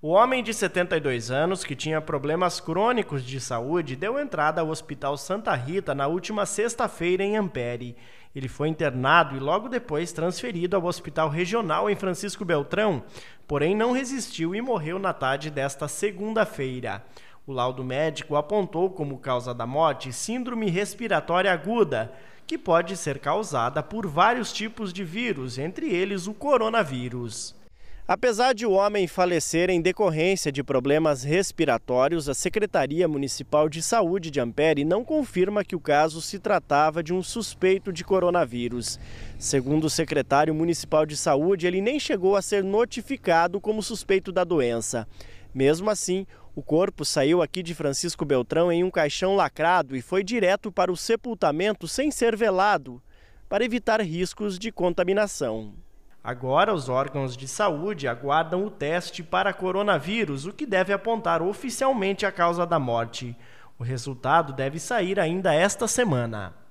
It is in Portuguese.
O homem de 72 anos, que tinha problemas crônicos de saúde, deu entrada ao Hospital Santa Rita na última sexta-feira em Ampere. Ele foi internado e logo depois transferido ao Hospital Regional em Francisco Beltrão, porém não resistiu e morreu na tarde desta segunda-feira. O laudo médico apontou como causa da morte síndrome respiratória aguda, que pode ser causada por vários tipos de vírus, entre eles o coronavírus. Apesar de o homem falecer em decorrência de problemas respiratórios, a Secretaria Municipal de Saúde de Ampere não confirma que o caso se tratava de um suspeito de coronavírus. Segundo o secretário municipal de saúde, ele nem chegou a ser notificado como suspeito da doença. Mesmo assim, o corpo saiu aqui de Francisco Beltrão em um caixão lacrado e foi direto para o sepultamento sem ser velado, para evitar riscos de contaminação. Agora, os órgãos de saúde aguardam o teste para coronavírus, o que deve apontar oficialmente a causa da morte. O resultado deve sair ainda esta semana.